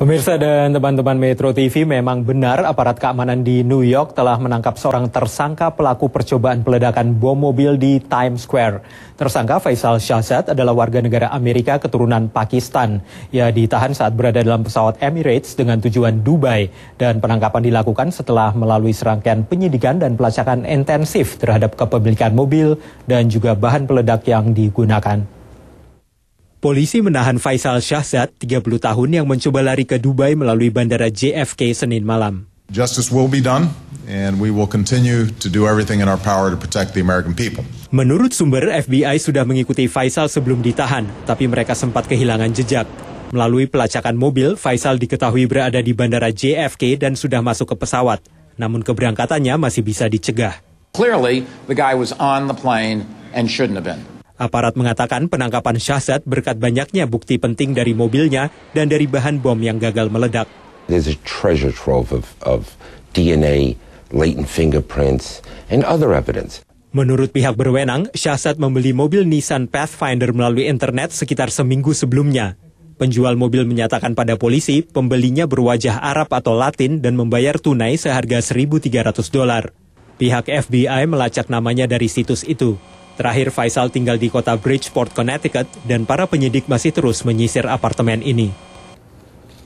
Pemirsa dan teman-teman Metro TV, memang benar aparat keamanan di New York telah menangkap seorang tersangka pelaku percobaan peledakan bom mobil di Times Square. Tersangka Faisal Shahzad adalah warga negara Amerika keturunan Pakistan. Ia ditahan saat berada dalam pesawat Emirates dengan tujuan Dubai dan penangkapan dilakukan setelah melalui serangkaian penyidikan dan pelacakan intensif terhadap kepemilikan mobil dan juga bahan peledak yang digunakan. Polisi menahan Faisal Syahzad, 30 tahun, yang mencoba lari ke Dubai melalui bandara JFK Senin malam. Justice will be done, and we will continue to do everything in our power to protect the American people. Menurut sumber, FBI sudah mengikuti Faisal sebelum ditahan, tapi mereka sempat kehilangan jejak. Melalui pelacakan mobil, Faisal diketahui berada di bandara JFK dan sudah masuk ke pesawat. Namun keberangkatannya masih bisa dicegah. Clearly, the guy was on the plane and shouldn't have been. Aparat mengatakan penangkapan Syahzad berkat banyaknya bukti penting dari mobilnya dan dari bahan bom yang gagal meledak. Menurut pihak berwenang, Syahzad membeli mobil Nissan Pathfinder melalui internet sekitar seminggu sebelumnya. Penjual mobil menyatakan pada polisi, pembelinya berwajah Arab atau Latin dan membayar tunai seharga 1.300 dolar. Pihak FBI melacak namanya dari situs itu. Terakhir Faisal tinggal di kota Bridgeport, Connecticut dan para penyidik masih terus menyisir apartemen ini.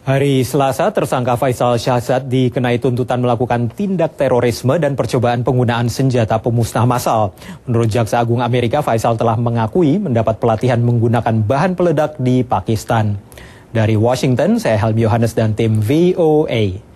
Hari Selasa, tersangka Faisal Syahzad dikenai tuntutan melakukan tindak terorisme dan percobaan penggunaan senjata pemusnah massal. Menurut Jaksa Agung Amerika, Faisal telah mengakui mendapat pelatihan menggunakan bahan peledak di Pakistan. Dari Washington, saya Helmi Yohanes dan tim VOA.